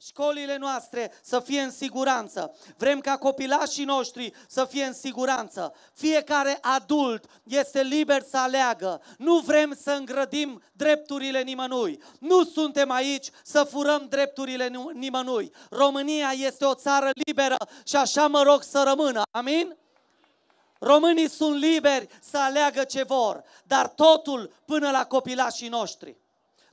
școlile noastre să fie în siguranță. Vrem ca copilașii noștri să fie în siguranță. Fiecare adult este liber să aleagă. Nu vrem să îngrădim drepturile nimănui. Nu suntem aici să furăm drepturile nimănui. România este o țară liberă și așa mă rog să rămână. Amin? Românii sunt liberi să aleagă ce vor, dar totul până la copilașii noștri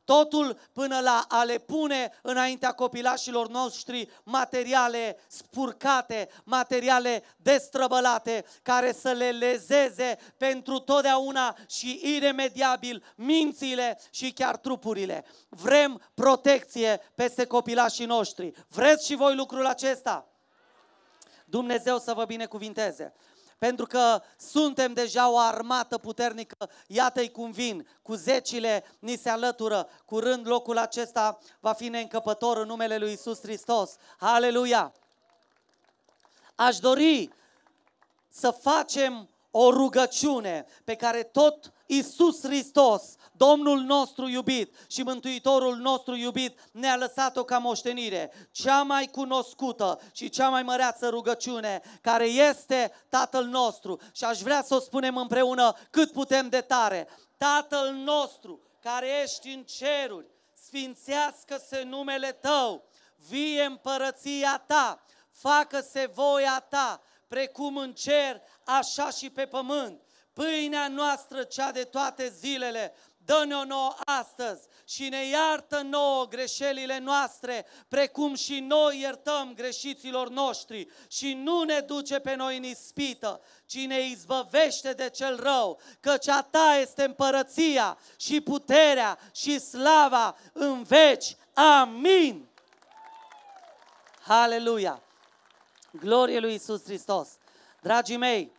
totul până la a le pune înaintea copilașilor noștri materiale spurcate, materiale destrăbălate, care să le lezeze pentru totdeauna și iremediabil mințile și chiar trupurile. Vrem protecție peste copilașii noștri. Vreți și voi lucrul acesta? Dumnezeu să vă binecuvinteze pentru că suntem deja o armată puternică. Iată-i cum vin, cu zecile ni se alătură, curând locul acesta va fi neîncăpător în numele lui Isus Hristos. Aleluia! Aș dori să facem o rugăciune pe care tot Isus Hristos, Domnul nostru iubit și Mântuitorul nostru iubit, ne-a lăsat-o ca moștenire, cea mai cunoscută și cea mai măreață rugăciune, care este Tatăl nostru. Și aș vrea să o spunem împreună cât putem de tare. Tatăl nostru, care ești în ceruri, sfințească-se numele Tău, vie împărăția Ta, facă-se voia Ta, precum în cer, așa și pe pământ. Pâinea noastră, cea de toate zilele, dă-ne-o nouă astăzi și ne iartă nouă greșelile noastre, precum și noi iertăm greșiților noștri și nu ne duce pe noi în ispită, ci ne izbăvește de cel rău, căci a ta este împărăția și puterea și slava în veci. Amin! Aleluia! Glorie lui Isus Hristos! Dragii mei,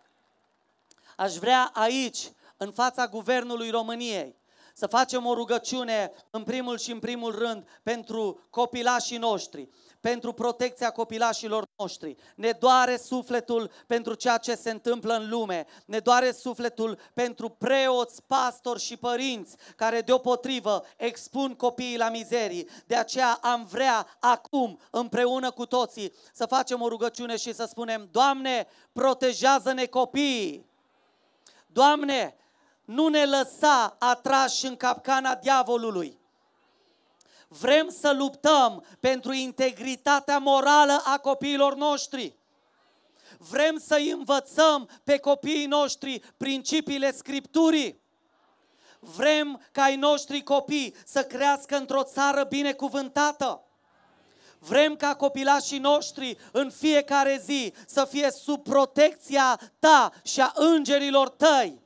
aș vrea aici, în fața Guvernului României, să facem o rugăciune în primul și în primul rând pentru copilașii noștri, pentru protecția copilașilor noștri. Ne doare sufletul pentru ceea ce se întâmplă în lume, ne doare sufletul pentru preoți, pastori și părinți care deopotrivă expun copiii la mizerii. De aceea am vrea acum, împreună cu toții, să facem o rugăciune și să spunem, Doamne, protejează-ne copiii! Doamne, nu ne lăsa atrași în capcana diavolului. Vrem să luptăm pentru integritatea morală a copiilor noștri. Vrem să învățăm pe copiii noștri principiile Scripturii. Vrem ca ai noștri copii să crească într-o țară binecuvântată. Vrem ca copilașii noștri în fiecare zi să fie sub protecția ta și a îngerilor tăi.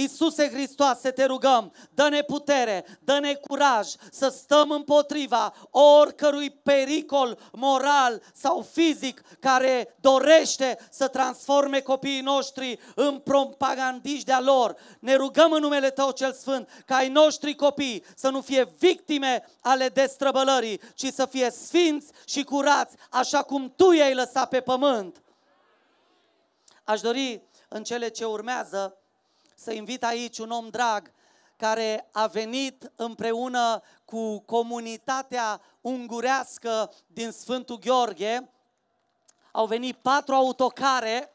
Iisuse Hristoase, te rugăm, dă-ne putere, dă-ne curaj să stăm împotriva oricărui pericol moral sau fizic care dorește să transforme copiii noștri în propagandiști de-a lor. Ne rugăm în numele Tău cel Sfânt ca ai noștri copii să nu fie victime ale destrăbălării, ci să fie sfinți și curați, așa cum Tu i-ai lăsat pe pământ. Aș dori în cele ce urmează să invit aici un om drag care a venit împreună cu comunitatea ungurească din Sfântul Gheorghe. Au venit patru autocare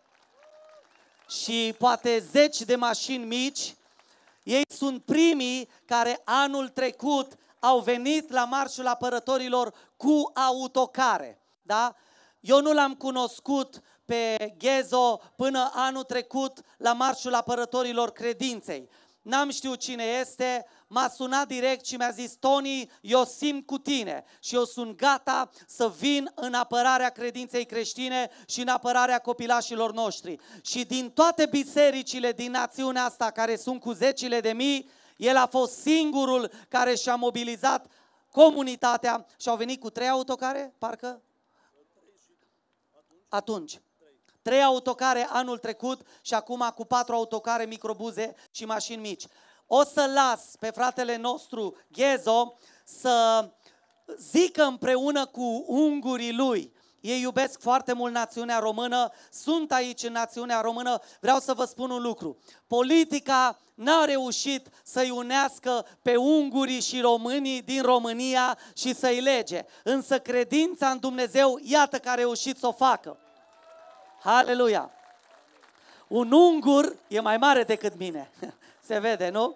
și poate zeci de mașini mici. Ei sunt primii care anul trecut au venit la marșul apărătorilor cu autocare. Da? Eu nu l-am cunoscut pe Ghezo până anul trecut la Marșul Apărătorilor Credinței. N-am știut cine este, m-a sunat direct și mi-a zis, Tony, eu simt cu tine și eu sunt gata să vin în apărarea credinței creștine și în apărarea copilașilor noștri. Și din toate bisericile din națiunea asta, care sunt cu zecile de mii, el a fost singurul care și-a mobilizat comunitatea și au venit cu trei autocare, parcă? Atunci trei autocare anul trecut și acum cu patru autocare, microbuze și mașini mici. O să las pe fratele nostru Ghezo să zică împreună cu ungurii lui ei iubesc foarte mult națiunea română, sunt aici în națiunea română. Vreau să vă spun un lucru. Politica n-a reușit să-i unească pe ungurii și românii din România și să-i lege. Însă credința în Dumnezeu, iată că a reușit să o facă. Haleluia! Un ungur e mai mare decât mine. Se vede, nu?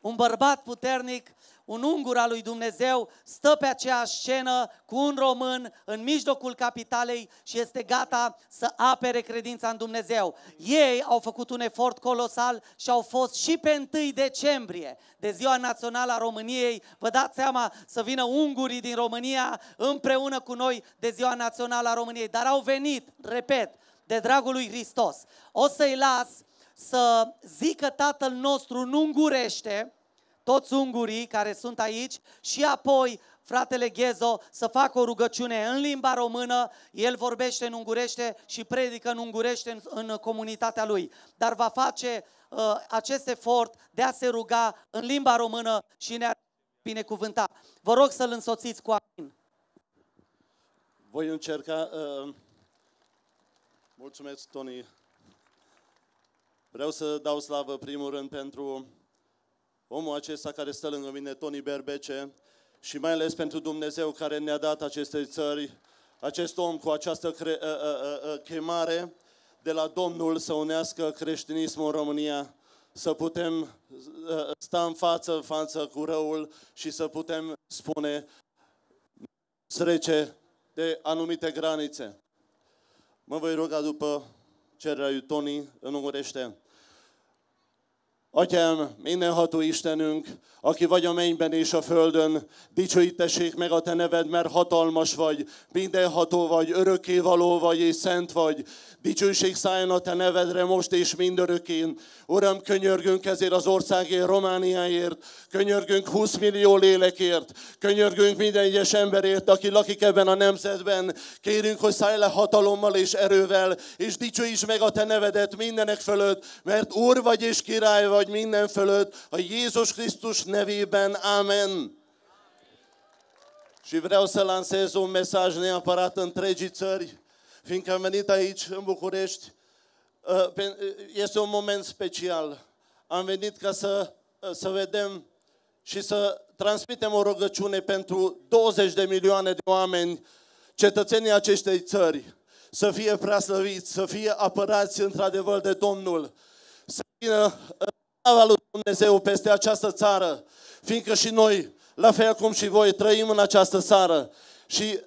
Un bărbat puternic, un ungur al lui Dumnezeu, stă pe aceeași scenă cu un român în mijlocul capitalei și este gata să apere credința în Dumnezeu. Ei au făcut un efort colosal și au fost și pe 1 decembrie, de Ziua Națională a României. Vă dați seama să vină ungurii din România împreună cu noi de Ziua Națională a României, dar au venit, repet, de dragul lui Hristos. O să-i las să zică Tatăl nostru nu ungurește, toți ungurii care sunt aici, și apoi fratele Ghezo să facă o rugăciune în limba română, el vorbește în ungurește și predică în ungurește în, în comunitatea lui, dar va face uh, acest efort de a se ruga în limba română și ne-a binecuvântat. Vă rog să-l însoțiți cu amin. Voi încerca... Uh Mulțumesc, Tony. Vreau să dau slavă, primul rând, pentru omul acesta care stă lângă mine, Tony Berbece, și mai ales pentru Dumnezeu care ne-a dat aceste țări, acest om cu această cre- a, a, a, chemare de la Domnul să unească creștinismul în România, să putem ă, ă, sta în față, în față cu răul și să putem spune trece de anumite granițe. Mă voi ruga după cererea lui Tony în ungurește. Atyám, mindenható Istenünk, aki vagy a mennyben és a földön, dicsőítessék meg a te neved, mert hatalmas vagy, mindenható vagy, való vagy és szent vagy. Dicsőség szálljon a te nevedre most és mindörökén. Uram, könyörgünk ezért az országért, Romániáért, könyörgünk 20 millió lélekért, könyörgünk minden egyes emberért, aki lakik ebben a nemzetben. Kérünk, hogy szállj le hatalommal és erővel, és dicsőíts meg a te nevedet mindenek fölött, mert Úr vagy és király vagy, vagy minden fölött, a Jézus Krisztus nevében. Amen. Și vreau să lansez un mesaj neapărat întregii țări, fiindcă am venit aici, în București. Ă, este un moment special. Am venit ca să, ă, să vedem și să transmitem o rugăciune pentru 20 de milioane de oameni, cetățenii acestei țări, să fie preaslăviți, să fie apărați într-adevăr de Domnul, să vină ă, slava lui Dumnezeu peste această țară, fiindcă și noi, la fel cum și voi, trăim în această țară și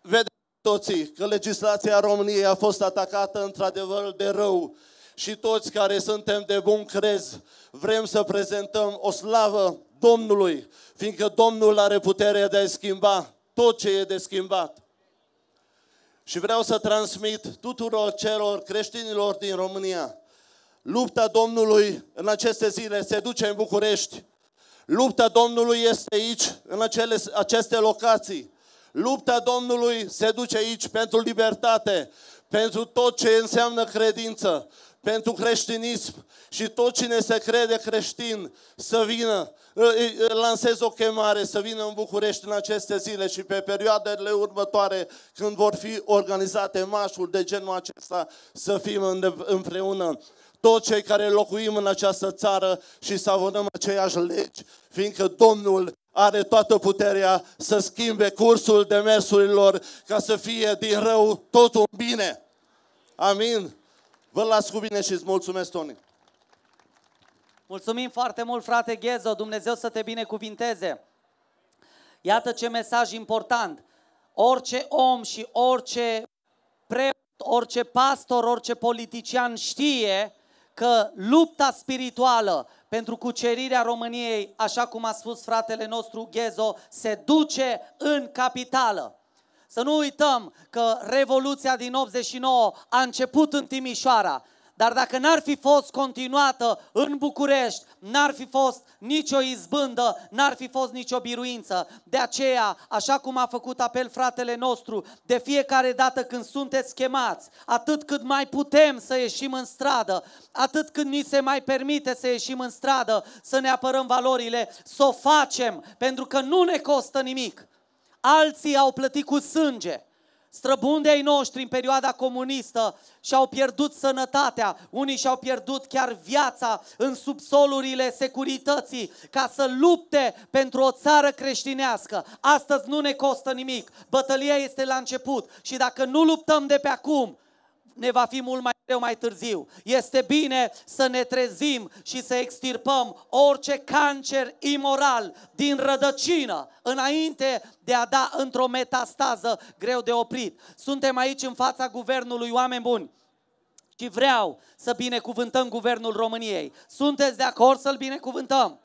vedem toții că legislația României a fost atacată într-adevăr de rău și toți care suntem de bun crez vrem să prezentăm o slavă Domnului, fiindcă Domnul are puterea de a schimba tot ce e de schimbat. Și vreau să transmit tuturor celor creștinilor din România Lupta Domnului în aceste zile se duce în București. Lupta Domnului este aici, în acele, aceste locații. Lupta Domnului se duce aici pentru libertate, pentru tot ce înseamnă credință, pentru creștinism și tot cine se crede creștin să vină, lansez o chemare să vină în București în aceste zile și pe perioadele următoare când vor fi organizate mașuri de genul acesta să fim împreună toți cei care locuim în această țară și să avonăm aceiași legi, fiindcă Domnul are toată puterea să schimbe cursul demersurilor ca să fie din rău totul bine. Amin. Vă las cu bine și îți mulțumesc, Toni. Mulțumim foarte mult, frate Ghezo, Dumnezeu să te binecuvinteze. Iată ce mesaj important. Orice om și orice preot, orice pastor, orice politician știe că lupta spirituală pentru cucerirea României, așa cum a spus fratele nostru Ghezo, se duce în capitală. Să nu uităm că Revoluția din 89 a început în Timișoara dar dacă n-ar fi fost continuată în București, n-ar fi fost nicio izbândă, n-ar fi fost nicio biruință. De aceea, așa cum a făcut apel fratele nostru, de fiecare dată când sunteți chemați, atât cât mai putem să ieșim în stradă, atât cât ni se mai permite să ieșim în stradă, să ne apărăm valorile, să o facem, pentru că nu ne costă nimic. Alții au plătit cu sânge străbunde ai noștri în perioada comunistă și-au pierdut sănătatea, unii și-au pierdut chiar viața în subsolurile securității ca să lupte pentru o țară creștinească. Astăzi nu ne costă nimic, bătălia este la început și dacă nu luptăm de pe acum, ne va fi mult mai eu mai târziu. Este bine să ne trezim și să extirpăm orice cancer imoral din rădăcină înainte de a da într-o metastază greu de oprit. Suntem aici în fața guvernului, oameni buni. Și vreau să binecuvântăm guvernul României. Sunteți de acord să-l binecuvântăm?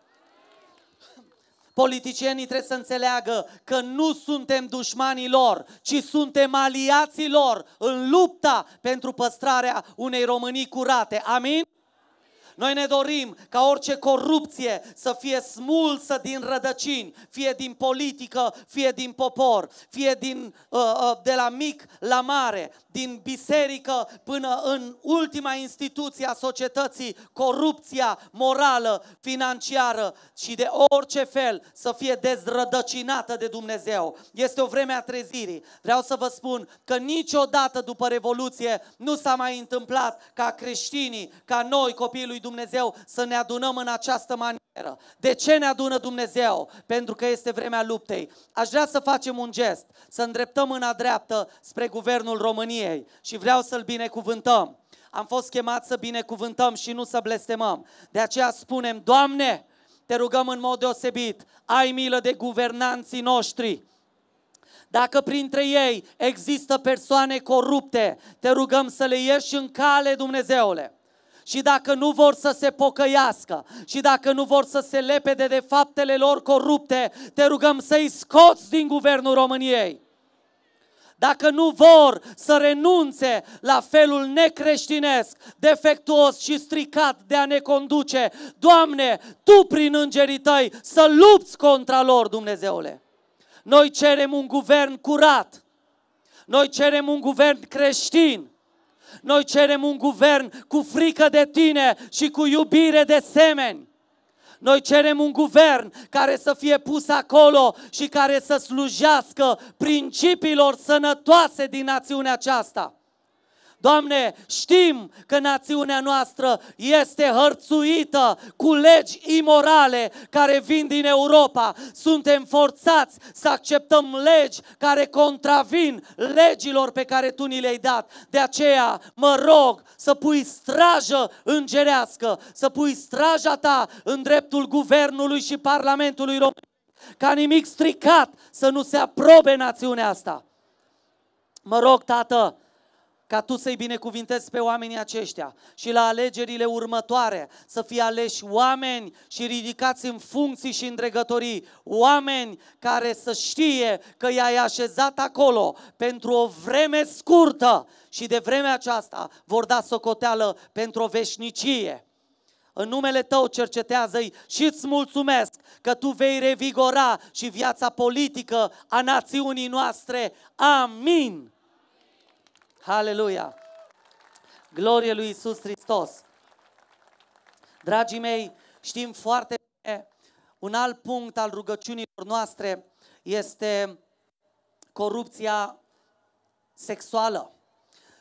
Politicienii trebuie să înțeleagă că nu suntem dușmanii lor, ci suntem aliații lor în lupta pentru păstrarea unei Românii curate. Amin? Noi ne dorim ca orice corupție să fie smulsă din rădăcini, fie din politică, fie din popor, fie din, uh, uh, de la mic la mare, din biserică până în ultima instituție a societății, corupția morală, financiară și de orice fel să fie dezrădăcinată de Dumnezeu. Este o vreme a trezirii. Vreau să vă spun că niciodată după Revoluție nu s-a mai întâmplat ca creștinii, ca noi, copiii lui Dumnezeu să ne adunăm în această manieră. De ce ne adună Dumnezeu? Pentru că este vremea luptei. Aș vrea să facem un gest, să îndreptăm în dreaptă spre Guvernul României și vreau să-l binecuvântăm. Am fost chemat să binecuvântăm și nu să blestemăm. De aceea spunem, Doamne, te rugăm în mod deosebit, ai milă de guvernanții noștri. Dacă printre ei există persoane corupte, te rugăm să le ieși în cale, Dumnezeule. Și dacă nu vor să se pocăiască și dacă nu vor să se lepede de faptele lor corupte, te rugăm să-i scoți din guvernul României. Dacă nu vor să renunțe la felul necreștinesc, defectuos și stricat de a ne conduce, Doamne, Tu prin îngerii Tăi să lupți contra lor, Dumnezeule. Noi cerem un guvern curat, noi cerem un guvern creștin, noi cerem un guvern cu frică de tine și cu iubire de semeni. Noi cerem un guvern care să fie pus acolo și care să slujească principiilor sănătoase din națiunea aceasta. Doamne, știm că națiunea noastră este hărțuită cu legi imorale care vin din Europa. Suntem forțați să acceptăm legi care contravin legilor pe care Tu ni le-ai dat. De aceea mă rog să pui strajă îngerească, să pui straja Ta în dreptul Guvernului și Parlamentului român. ca nimic stricat să nu se aprobe națiunea asta. Mă rog, Tată, ca tu să-i binecuvintezi pe oamenii aceștia și la alegerile următoare să fie aleși oameni și ridicați în funcții și în dregătorii, oameni care să știe că i-ai așezat acolo pentru o vreme scurtă și de vremea aceasta vor da socoteală pentru o veșnicie. În numele Tău cercetează-i și îți mulțumesc că Tu vei revigora și viața politică a națiunii noastre. Amin! Haleluia! Glorie lui Isus Hristos! Dragii mei, știm foarte bine, un alt punct al rugăciunilor noastre este corupția sexuală.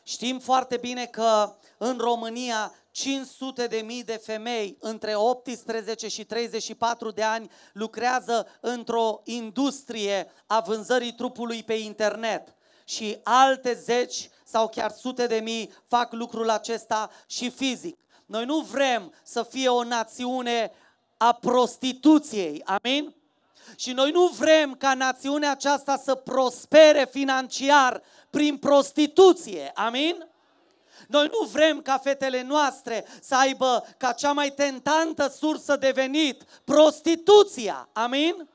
Știm foarte bine că în România 500 de mii de femei între 18 și 34 de ani lucrează într-o industrie a vânzării trupului pe internet și alte zeci sau chiar sute de mii fac lucrul acesta și fizic. Noi nu vrem să fie o națiune a prostituției, amin? Și noi nu vrem ca națiunea aceasta să prospere financiar prin prostituție, amin? Noi nu vrem ca fetele noastre să aibă ca cea mai tentantă sursă de venit prostituția, amin?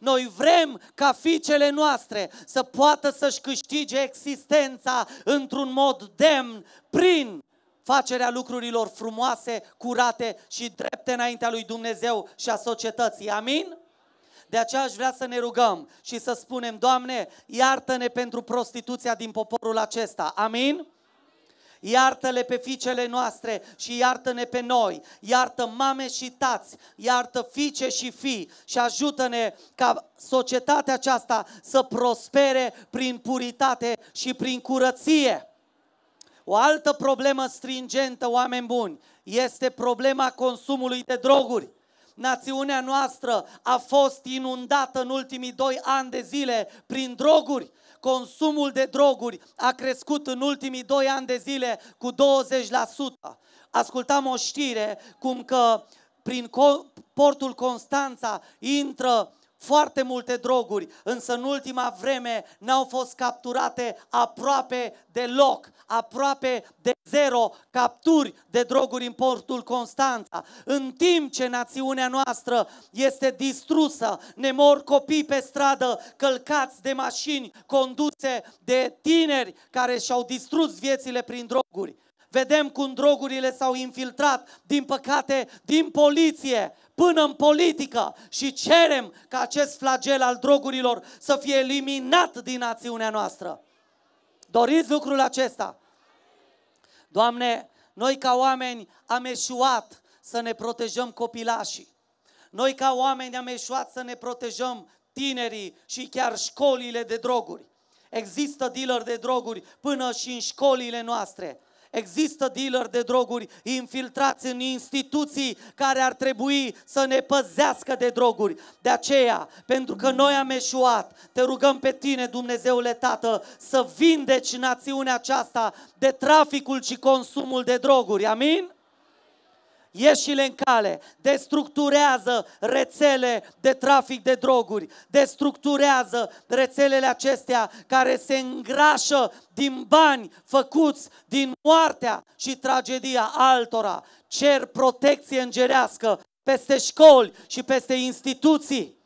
Noi vrem ca fiicele noastre să poată să-și câștige existența într-un mod demn prin facerea lucrurilor frumoase, curate și drepte înaintea lui Dumnezeu și a societății. Amin? De aceea aș vrea să ne rugăm și să spunem, Doamne, iartă-ne pentru prostituția din poporul acesta. Amin? iartă-le pe fiicele noastre și iartă-ne pe noi, iartă mame și tați, iartă fiice și fii și ajută-ne ca societatea aceasta să prospere prin puritate și prin curăție. O altă problemă stringentă, oameni buni, este problema consumului de droguri națiunea noastră a fost inundată în ultimii doi ani de zile prin droguri. Consumul de droguri a crescut în ultimii doi ani de zile cu 20%. Ascultam o știre cum că prin portul Constanța intră foarte multe droguri, însă în ultima vreme n-au fost capturate aproape deloc, aproape de zero capturi de droguri în portul Constanța. În timp ce națiunea noastră este distrusă, ne mor copii pe stradă, călcați de mașini conduse de tineri care și-au distrus viețile prin droguri. Vedem cum drogurile s-au infiltrat, din păcate, din poliție până în politică și cerem ca acest flagel al drogurilor să fie eliminat din națiunea noastră. Doriți lucrul acesta? Doamne, noi ca oameni am eșuat să ne protejăm copilașii. Noi ca oameni am eșuat să ne protejăm tinerii și chiar școlile de droguri. Există dealer de droguri până și în școlile noastre. Există dealer de droguri infiltrați în instituții care ar trebui să ne păzească de droguri. De aceea, pentru că noi am eșuat, te rugăm pe tine, Dumnezeule Tată, să vindeci națiunea aceasta de traficul și consumul de droguri. Amin? ieșile în cale, destructurează rețele de trafic de droguri, destructurează rețelele acestea care se îngrașă din bani făcuți din moartea și tragedia altora. Cer protecție îngerească peste școli și peste instituții.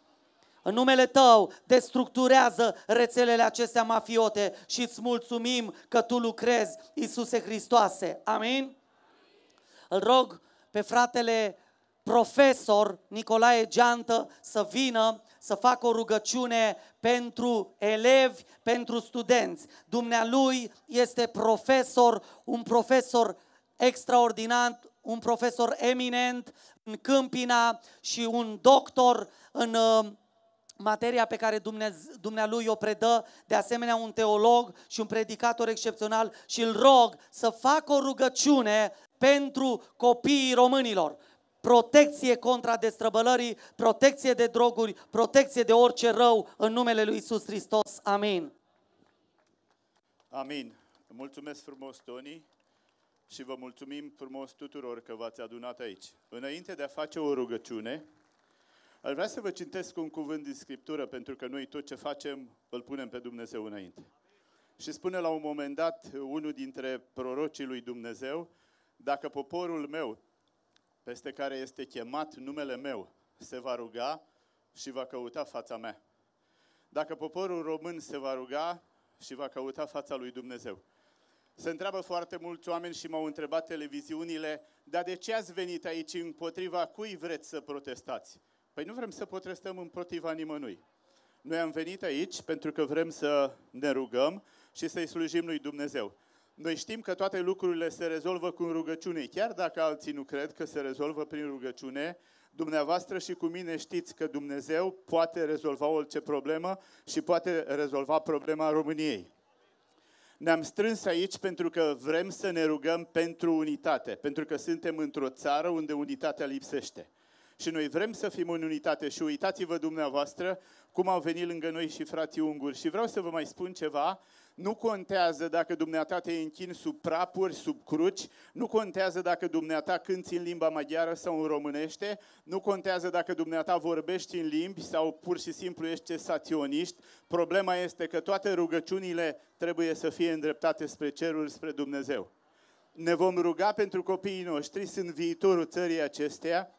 În numele Tău destructurează rețelele acestea mafiote și îți mulțumim că Tu lucrezi, Iisuse Hristoase. Amin? Amin. Îl rog pe fratele profesor Nicolae Geantă să vină să facă o rugăciune pentru elevi, pentru studenți. Dumnealui este profesor, un profesor extraordinar, un profesor eminent în Câmpina și un doctor în uh, materia pe care dumnealui o predă, de asemenea un teolog și un predicator excepțional și îl rog să facă o rugăciune pentru copiii românilor. Protecție contra destrăbălării, protecție de droguri, protecție de orice rău în numele Lui Isus Hristos. Amin. Amin. Mulțumesc frumos, Toni, și vă mulțumim frumos tuturor că v-ați adunat aici. Înainte de a face o rugăciune, ar vrea să vă citesc un cuvânt din Scriptură, pentru că noi tot ce facem îl punem pe Dumnezeu înainte. Și spune la un moment dat unul dintre prorocii lui Dumnezeu, dacă poporul meu, peste care este chemat numele meu, se va ruga și va căuta fața mea. Dacă poporul român se va ruga și va căuta fața lui Dumnezeu. Se întreabă foarte mulți oameni și m-au întrebat televiziunile, dar de ce ați venit aici împotriva cui vreți să protestați? Păi nu vrem să protestăm împotriva nimănui. Noi am venit aici pentru că vrem să ne rugăm și să-i slujim lui Dumnezeu. Noi știm că toate lucrurile se rezolvă cu rugăciune, chiar dacă alții nu cred că se rezolvă prin rugăciune, dumneavoastră și cu mine știți că Dumnezeu poate rezolva orice problemă și poate rezolva problema României. Ne-am strâns aici pentru că vrem să ne rugăm pentru unitate, pentru că suntem într-o țară unde unitatea lipsește. Și noi vrem să fim în unitate și uitați-vă dumneavoastră cum au venit lângă noi și frații unguri. Și vreau să vă mai spun ceva nu contează dacă dumneata te închini sub prapuri, sub cruci, nu contează dacă dumneata cânti în limba maghiară sau în românește, nu contează dacă dumneata vorbești în limbi sau pur și simplu ești sationist. Problema este că toate rugăciunile trebuie să fie îndreptate spre cerul, spre Dumnezeu. Ne vom ruga pentru copiii noștri, sunt viitorul țării acesteia,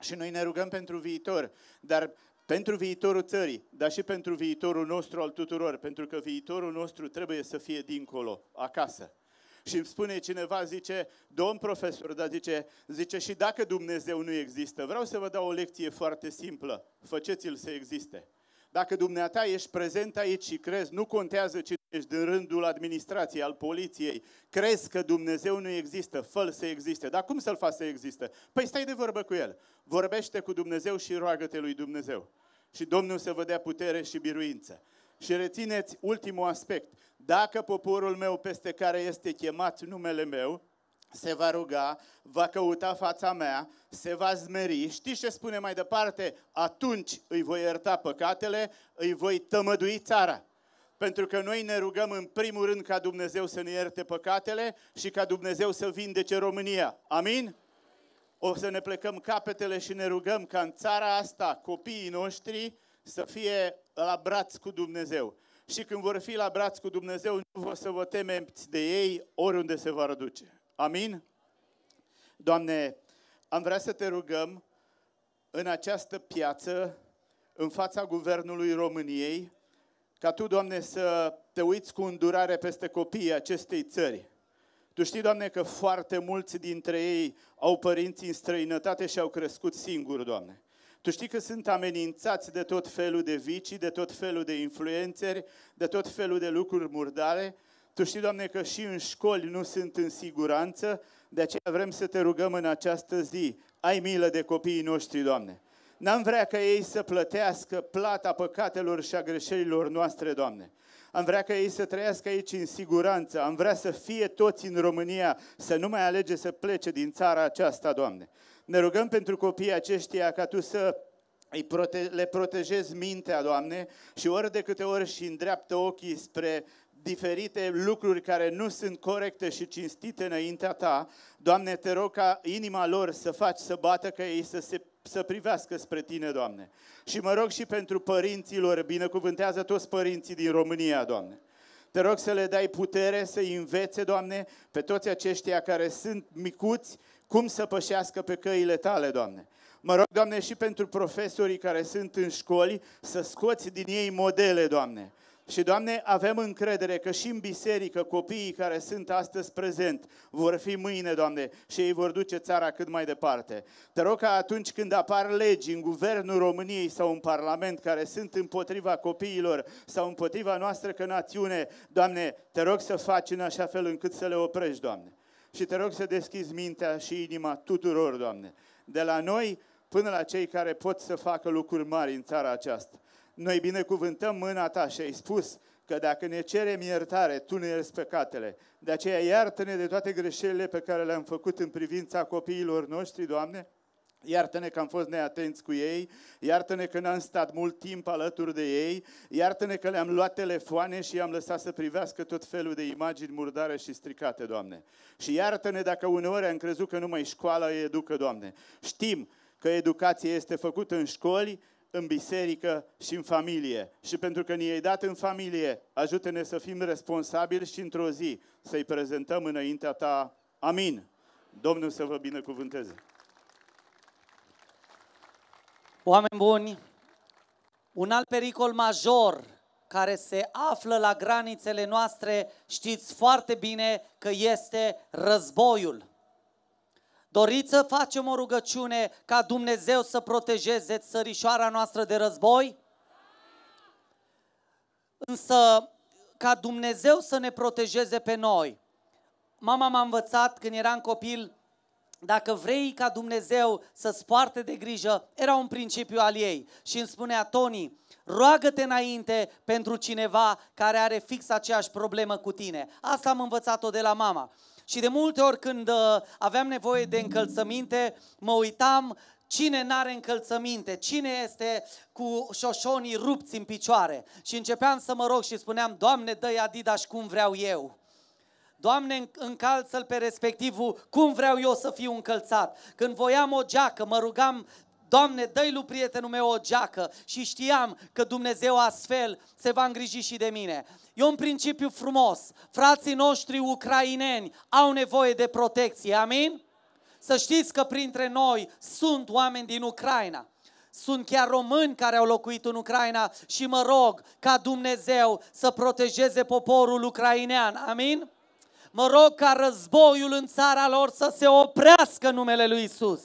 și noi ne rugăm pentru viitor, dar pentru viitorul țării, dar și pentru viitorul nostru al tuturor, pentru că viitorul nostru trebuie să fie dincolo, acasă. Și îmi spune cineva, zice, domn profesor, dar zice, zice, și dacă Dumnezeu nu există, vreau să vă dau o lecție foarte simplă, făceți-l să existe. Dacă dumneata ești prezent aici și crezi, nu contează cine ești din rândul administrației, al poliției, crezi că Dumnezeu nu există, fă să existe. Dar cum să-l faci să existe? Păi stai de vorbă cu el. Vorbește cu Dumnezeu și roagă-te lui Dumnezeu. Și Domnul să vă dea putere și biruință. Și rețineți ultimul aspect. Dacă poporul meu peste care este chemat numele meu, se va ruga, va căuta fața mea, se va zmeri. Știți ce spune mai departe? Atunci îi voi ierta păcatele, îi voi tămădui țara. Pentru că noi ne rugăm în primul rând ca Dumnezeu să ne ierte păcatele și ca Dumnezeu să vindece România. Amin? O să ne plecăm capetele și ne rugăm ca în țara asta copiii noștri să fie la braț cu Dumnezeu și când vor fi la braț cu Dumnezeu, nu vă să vă temeți de ei oriunde se vor duce. Amin? Doamne, am vrea să te rugăm în această piață, în fața Guvernului României, ca Tu, Doamne, să te uiți cu îndurare peste copiii acestei țări. Tu știi, Doamne, că foarte mulți dintre ei au părinți în străinătate și au crescut singuri, Doamne. Tu știi că sunt amenințați de tot felul de vicii, de tot felul de influențeri, de tot felul de lucruri murdare. Tu știi, Doamne, că și în școli nu sunt în siguranță, de aceea vrem să te rugăm în această zi. Ai milă de copiii noștri, Doamne. N-am vrea ca ei să plătească plata păcatelor și a greșelilor noastre, Doamne. Am vrea ca ei să trăiască aici în siguranță. Am vrea să fie toți în România, să nu mai alege să plece din țara aceasta, Doamne. Ne rugăm pentru copiii aceștia ca Tu să le protejezi mintea, Doamne, și ori de câte ori și îndreaptă ochii spre diferite lucruri care nu sunt corecte și cinstite înaintea Ta, Doamne, te rog ca inima lor să faci să bată că ei să se să privească spre Tine, Doamne. Și mă rog și pentru părinților, binecuvântează toți părinții din România, Doamne. Te rog să le dai putere să învețe, Doamne, pe toți aceștia care sunt micuți, cum să pășească pe căile tale, Doamne. Mă rog, Doamne, și pentru profesorii care sunt în școli, să scoți din ei modele, Doamne. Și, Doamne, avem încredere că și în biserică copiii care sunt astăzi prezent vor fi mâine, Doamne, și ei vor duce țara cât mai departe. Te rog ca atunci când apar legi în guvernul României sau în Parlament care sunt împotriva copiilor sau împotriva noastră că națiune, Doamne, te rog să faci în așa fel încât să le oprești, Doamne și te rog să deschizi mintea și inima tuturor, Doamne, de la noi până la cei care pot să facă lucruri mari în țara aceasta. Noi binecuvântăm mâna ta și ai spus că dacă ne cerem iertare, tu ne ierți păcatele. De aceea iartă-ne de toate greșelile pe care le-am făcut în privința copiilor noștri, Doamne, Iartă-ne că am fost neatenți cu ei, iartă-ne că n-am stat mult timp alături de ei, iartă-ne că le-am luat telefoane și i-am lăsat să privească tot felul de imagini murdare și stricate, Doamne. Și iartă-ne dacă uneori am crezut că numai școala îi educă, Doamne. Știm că educația este făcută în școli, în biserică și în familie. Și pentru că ne-ai dat în familie, ajută-ne să fim responsabili și într-o zi să-i prezentăm înaintea Ta. Amin. Domnul să vă binecuvânteze. Oameni buni, un alt pericol major care se află la granițele noastre, știți foarte bine că este războiul. Doriți să facem o rugăciune ca Dumnezeu să protejeze țărișoara noastră de război? Însă, ca Dumnezeu să ne protejeze pe noi. Mama m-a învățat când eram copil dacă vrei ca Dumnezeu să-ți poarte de grijă, era un principiu al ei. Și îmi spunea Tony, roagă-te înainte pentru cineva care are fix aceeași problemă cu tine. Asta am învățat-o de la mama. Și de multe ori când uh, aveam nevoie de încălțăminte, mă uitam Cine n-are încălțăminte? Cine este cu șoșonii rupți în picioare? Și începeam să mă rog și spuneam, Doamne, dă-i Adidas cum vreau eu. Doamne, încalță-l pe respectivul cum vreau eu să fiu încălțat. Când voiam o geacă, mă rugam Doamne, dă-i lui prietenul meu o geacă și știam că Dumnezeu astfel se va îngriji și de mine. E un principiu frumos. Frații noștri ucraineni au nevoie de protecție, amin? Să știți că printre noi sunt oameni din Ucraina. Sunt chiar români care au locuit în Ucraina și mă rog ca Dumnezeu să protejeze poporul ucrainean, amin? Mă rog ca războiul în țara lor să se oprească în numele lui Isus.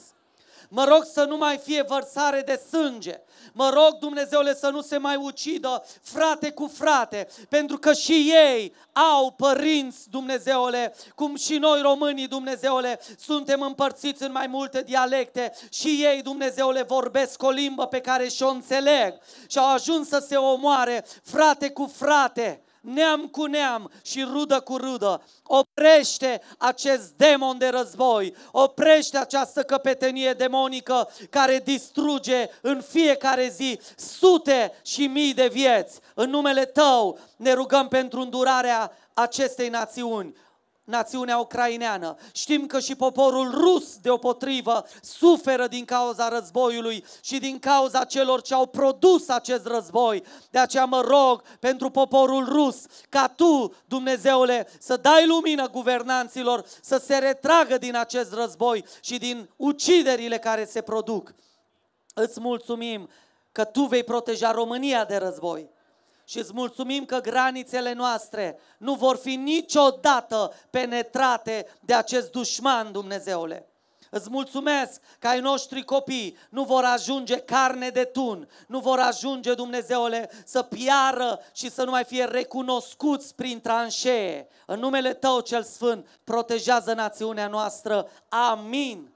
Mă rog să nu mai fie vărsare de sânge. Mă rog, Dumnezeule, să nu se mai ucidă frate cu frate, pentru că și ei au părinți, Dumnezeule, cum și noi românii, Dumnezeule, suntem împărțiți în mai multe dialecte și ei, Dumnezeule, vorbesc o limbă pe care și-o înțeleg și au ajuns să se omoare frate cu frate neam cu neam și rudă cu rudă. Oprește acest demon de război, oprește această căpetenie demonică care distruge în fiecare zi sute și mii de vieți. În numele Tău ne rugăm pentru îndurarea acestei națiuni, națiunea ucraineană. Știm că și poporul rus deopotrivă suferă din cauza războiului și din cauza celor ce au produs acest război. De aceea mă rog pentru poporul rus ca tu, Dumnezeule, să dai lumină guvernanților să se retragă din acest război și din uciderile care se produc. Îți mulțumim că tu vei proteja România de război și îți mulțumim că granițele noastre nu vor fi niciodată penetrate de acest dușman, Dumnezeule. Îți mulțumesc că ai noștri copii nu vor ajunge carne de tun, nu vor ajunge, Dumnezeule, să piară și să nu mai fie recunoscuți prin tranșee. În numele Tău cel Sfânt, protejează națiunea noastră. Amin.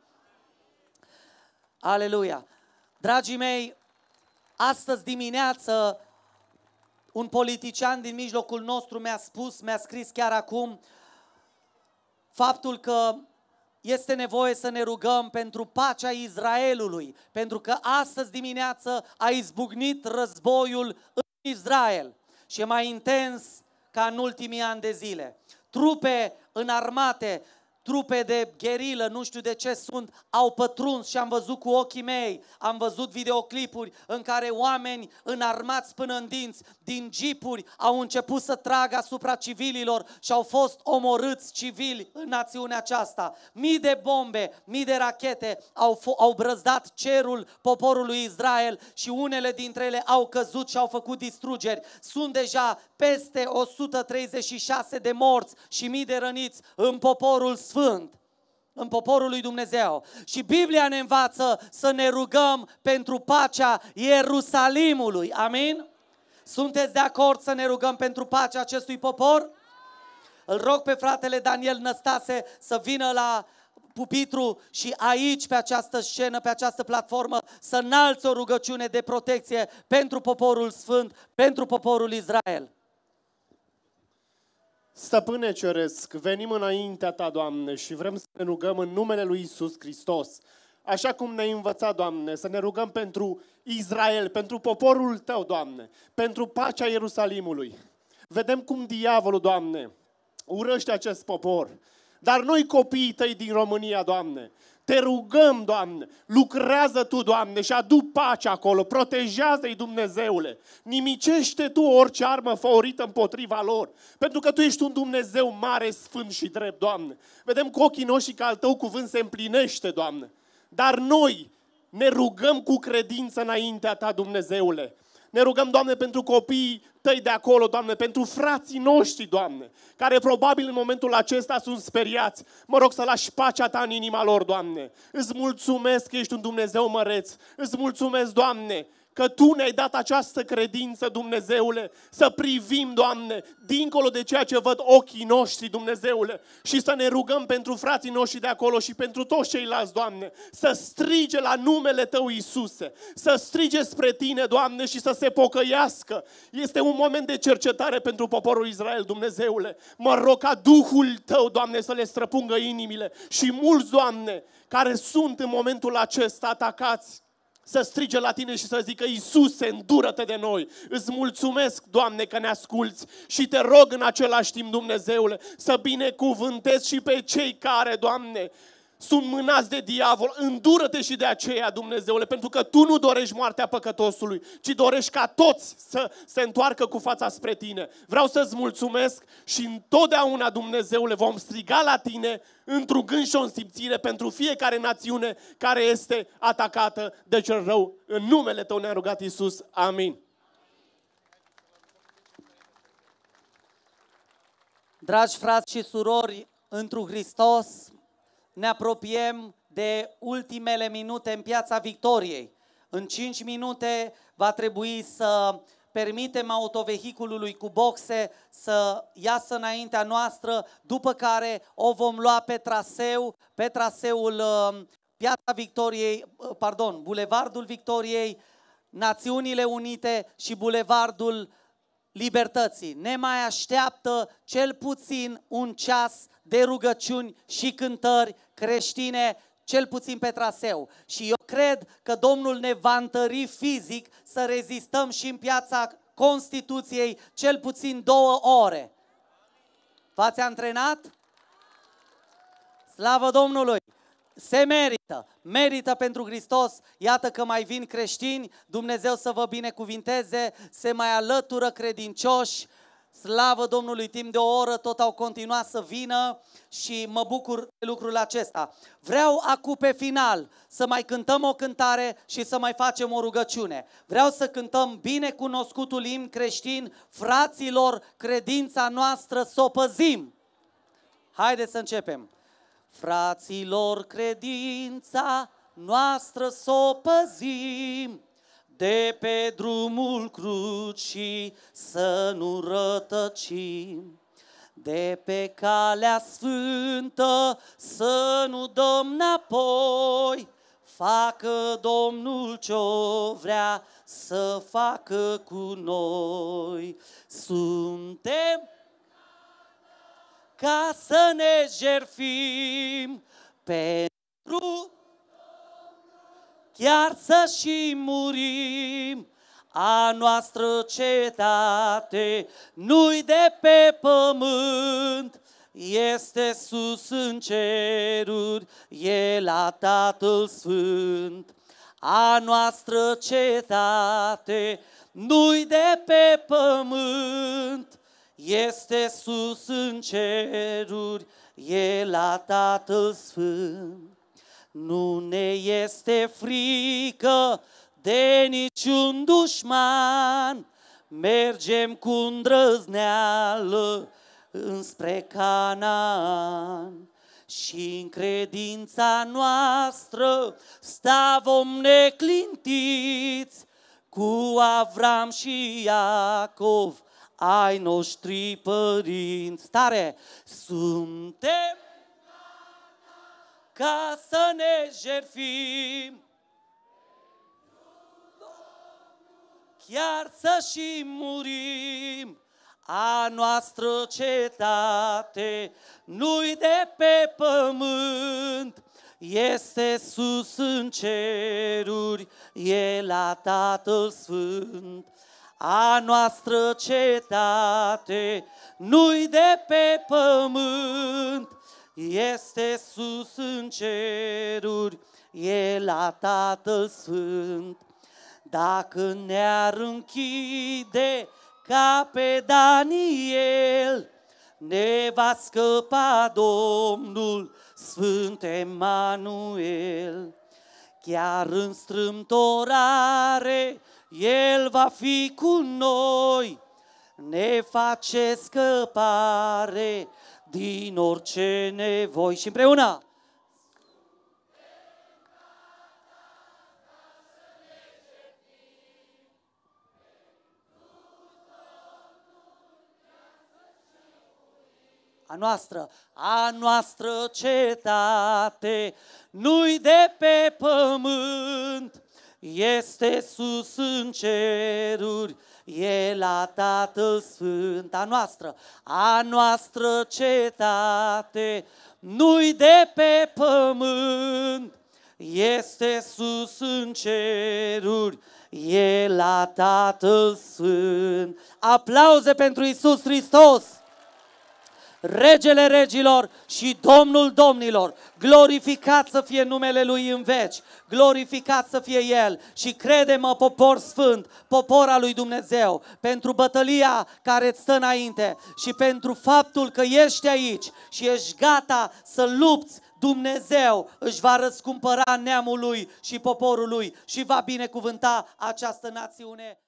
Aleluia! Dragii mei, astăzi dimineață un politician din mijlocul nostru mi-a spus, mi-a scris chiar acum, faptul că este nevoie să ne rugăm pentru pacea Israelului, pentru că astăzi dimineață a izbucnit războiul în Israel și e mai intens ca în ultimii ani de zile. Trupe înarmate trupe de gherilă, nu știu de ce sunt, au pătruns și am văzut cu ochii mei, am văzut videoclipuri în care oameni înarmați până în dinți, din jeepuri, au început să tragă asupra civililor și au fost omorâți civili în națiunea aceasta. Mii de bombe, mii de rachete au, au brăzdat cerul poporului Israel și unele dintre ele au căzut și au făcut distrugeri. Sunt deja peste 136 de morți și mii de răniți în poporul Sfânt în poporul lui Dumnezeu. Și Biblia ne învață să ne rugăm pentru pacea Ierusalimului. Amin? Sunteți de acord să ne rugăm pentru pacea acestui popor? Îl rog pe fratele Daniel Năstase să vină la pupitru și aici, pe această scenă, pe această platformă, să înalți o rugăciune de protecție pentru poporul sfânt, pentru poporul Israel. Stăpâne Ceresc, venim înaintea Ta, Doamne, și vrem să ne rugăm în numele Lui Isus Hristos. Așa cum ne-ai învățat, Doamne, să ne rugăm pentru Israel, pentru poporul Tău, Doamne, pentru pacea Ierusalimului. Vedem cum diavolul, Doamne, urăște acest popor. Dar noi copiii Tăi din România, Doamne, te rugăm, Doamne, lucrează Tu, Doamne, și adu pace acolo, protejează-i, Dumnezeule. Nimicește Tu orice armă favorită împotriva lor, pentru că Tu ești un Dumnezeu mare, sfânt și drept, Doamne. Vedem cu ochii noștri că al Tău cuvânt se împlinește, Doamne. Dar noi ne rugăm cu credință înaintea Ta, Dumnezeule. Ne rugăm, Doamne, pentru copiii tăi de acolo, Doamne, pentru frații noștri, Doamne, care probabil în momentul acesta sunt speriați. Mă rog să lași pacea ta în inima lor, Doamne. Îți mulțumesc că ești un Dumnezeu măreț. Îți mulțumesc, Doamne, că Tu ne-ai dat această credință, Dumnezeule, să privim, Doamne, dincolo de ceea ce văd ochii noștri, Dumnezeule, și să ne rugăm pentru frații noștri de acolo și pentru toți ceilalți, Doamne, să strige la numele Tău, Iisuse, să strige spre Tine, Doamne, și să se pocăiască. Este un moment de cercetare pentru poporul Israel, Dumnezeule. Mă rog ca Duhul Tău, Doamne, să le străpungă inimile și mulți, Doamne, care sunt în momentul acesta atacați să strige la tine și să zică, Iisuse, îndură-te de noi. Îți mulțumesc, Doamne, că ne asculți și te rog în același timp, Dumnezeule, să binecuvântezi și pe cei care, Doamne, sunt mânați de diavol, îndură-te și de aceea, Dumnezeule, pentru că Tu nu dorești moartea păcătosului, ci dorești ca toți să se întoarcă cu fața spre Tine. Vreau să-ți mulțumesc și întotdeauna, Dumnezeule, vom striga la Tine într-un gând și o simțire pentru fiecare națiune care este atacată de cel rău. În numele Tău ne-a rugat Iisus. Amin. Dragi frați și surori, într-un Hristos, ne apropiem de ultimele minute în piața Victoriei. În 5 minute va trebui să permitem autovehiculului cu boxe să iasă înaintea noastră, după care o vom lua pe traseu, pe traseul uh, Piața Victoriei, uh, pardon, Bulevardul Victoriei, Națiunile Unite și Bulevardul Libertății. Ne mai așteaptă cel puțin un ceas de rugăciuni și cântări creștine cel puțin pe traseu. Și eu cred că Domnul ne va întări fizic să rezistăm și în piața Constituției cel puțin două ore. V-ați antrenat? Slavă Domnului! Se merită, merită pentru Hristos. Iată că mai vin creștini, Dumnezeu să vă binecuvinteze, se mai alătură credincioși, Slavă Domnului, timp de o oră tot au continuat să vină și mă bucur de lucrul acesta. Vreau acum pe final să mai cântăm o cântare și să mai facem o rugăciune. Vreau să cântăm binecunoscutul imn creștin, fraților, credința noastră să o păzim. Haideți să începem. Fraților, credința noastră să o păzim de pe drumul crucii să nu rătăcim, de pe calea sfântă să nu dăm înapoi, facă Domnul ce-o vrea să facă cu noi. Suntem ca să ne jerfim pentru chiar să și murim. A noastră cetate nu-i de pe pământ, este sus în ceruri, e la Tatăl Sfânt. A noastră cetate nu-i de pe pământ, este sus în ceruri, e la Tatăl Sfânt. Nu ne este frică de niciun dușman, mergem cu îndrăzneală înspre Canaan. Și în credința noastră sta vom neclintiți cu Avram și Iacov, ai noștri părinți. Tare! Suntem ca să ne jerfim. Chiar să și murim a noastră cetate, nu-i de pe pământ, este sus în ceruri, e la Tatăl Sfânt. A noastră cetate nu-i de pe pământ, este sus în ceruri, e la Tatăl Sfânt. Dacă ne-ar închide ca pe Daniel, ne va scăpa Domnul Sfânt Emanuel. Chiar în strâmtorare, El va fi cu noi, ne face scăpare, din orice nevoi și împreună. a noastră, a noastră cetate, nu-i de pe pământ. Este sus în ceruri, e la Tatăl Sfânt a noastră, a noastră cetate, nu-i de pe pământ. Este sus în ceruri, e la Tatăl Sfânt. Aplauze pentru Isus Hristos! regele regilor și domnul domnilor. Glorificat să fie numele lui în veci, glorificat să fie el și crede-mă popor sfânt, popor al lui Dumnezeu, pentru bătălia care îți stă înainte și pentru faptul că ești aici și ești gata să lupți Dumnezeu își va răscumpăra neamul lui și poporul lui și va binecuvânta această națiune.